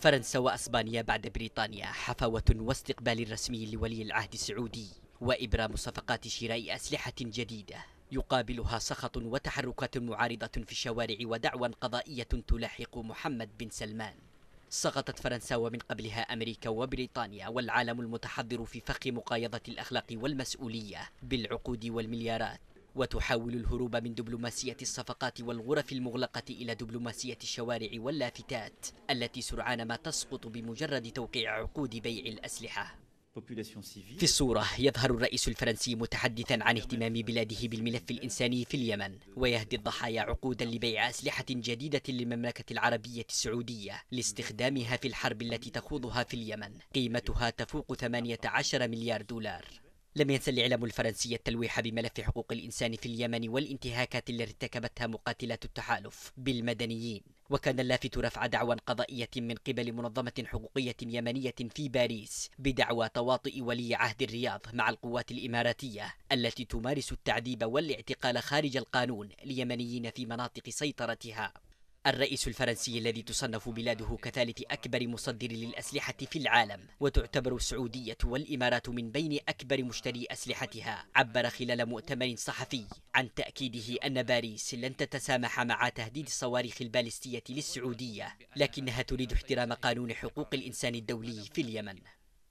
فرنسا وأسبانيا بعد بريطانيا حفوة واستقبال رسمي لولي العهد السعودي وإبرام صفقات شراء أسلحة جديدة يقابلها سخط وتحركات معارضة في الشوارع ودعوى قضائية تلاحق محمد بن سلمان سقطت فرنسا ومن قبلها أمريكا وبريطانيا والعالم المتحضر في فخ مقايضة الأخلاق والمسؤولية بالعقود والمليارات وتحاول الهروب من دبلوماسية الصفقات والغرف المغلقة إلى دبلوماسية الشوارع واللافتات التي سرعان ما تسقط بمجرد توقيع عقود بيع الأسلحة في الصورة يظهر الرئيس الفرنسي متحدثا عن اهتمام بلاده بالملف الإنساني في اليمن ويهدي الضحايا عقودا لبيع أسلحة جديدة للمملكة العربية السعودية لاستخدامها في الحرب التي تخوضها في اليمن قيمتها تفوق 18 مليار دولار لم ينسى الإعلام الفرنسي التلويح بملف حقوق الإنسان في اليمن والانتهاكات التي ارتكبتها مقاتلات التحالف بالمدنيين وكان اللافت رفع دعوى قضائية من قبل منظمة حقوقية يمنية في باريس بدعوى تواطئ ولي عهد الرياض مع القوات الإماراتية التي تمارس التعذيب والاعتقال خارج القانون ليمنيين في مناطق سيطرتها الرئيس الفرنسي الذي تصنف بلاده كثالث أكبر مصدر للأسلحة في العالم وتعتبر السعودية والإمارات من بين أكبر مشتري أسلحتها عبر خلال مؤتمر صحفي عن تأكيده أن باريس لن تتسامح مع تهديد الصواريخ البالستية للسعودية لكنها تريد احترام قانون حقوق الإنسان الدولي في اليمن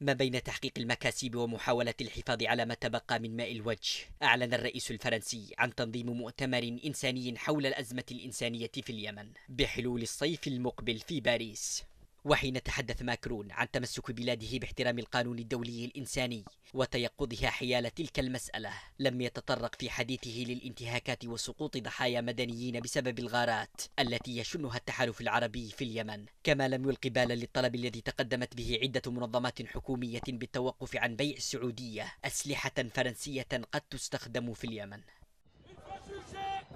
ما بين تحقيق المكاسب ومحاولة الحفاظ على ما تبقى من ماء الوجه أعلن الرئيس الفرنسي عن تنظيم مؤتمر إنساني حول الأزمة الإنسانية في اليمن بحلول الصيف المقبل في باريس وحين تحدث ماكرون عن تمسك بلاده باحترام القانون الدولي الإنساني وتيقظها حيال تلك المسألة لم يتطرق في حديثه للانتهاكات وسقوط ضحايا مدنيين بسبب الغارات التي يشنها التحالف العربي في اليمن كما لم يلق بالا للطلب الذي تقدمت به عدة منظمات حكومية بالتوقف عن بيع السعودية أسلحة فرنسية قد تستخدم في اليمن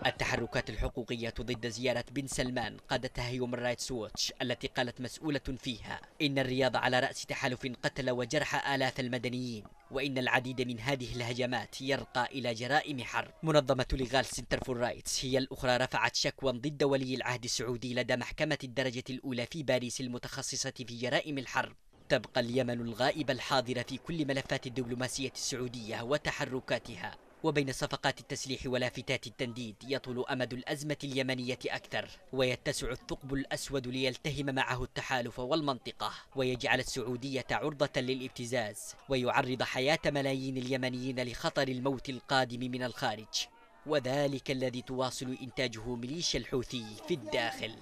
التحركات الحقوقية ضد زيارة بن سلمان قادتها هيومن رايتس ووتش التي قالت مسؤولة فيها إن الرياض على رأس تحالف قتل وجرح آلاف المدنيين وإن العديد من هذه الهجمات يرقى إلى جرائم حرب منظمة ليغال سنتر فور رايتس هي الأخرى رفعت شكوى ضد ولي العهد السعودي لدى محكمة الدرجة الأولى في باريس المتخصصة في جرائم الحرب تبقى اليمن الغائبة الحاضرة في كل ملفات الدبلوماسية السعودية وتحركاتها وبين صفقات التسليح ولافتات التنديد يطول أمد الأزمة اليمنية أكثر ويتسع الثقب الأسود ليلتهم معه التحالف والمنطقة ويجعل السعودية عرضة للابتزاز ويعرض حياة ملايين اليمنيين لخطر الموت القادم من الخارج وذلك الذي تواصل إنتاجه ميليشيا الحوثي في الداخل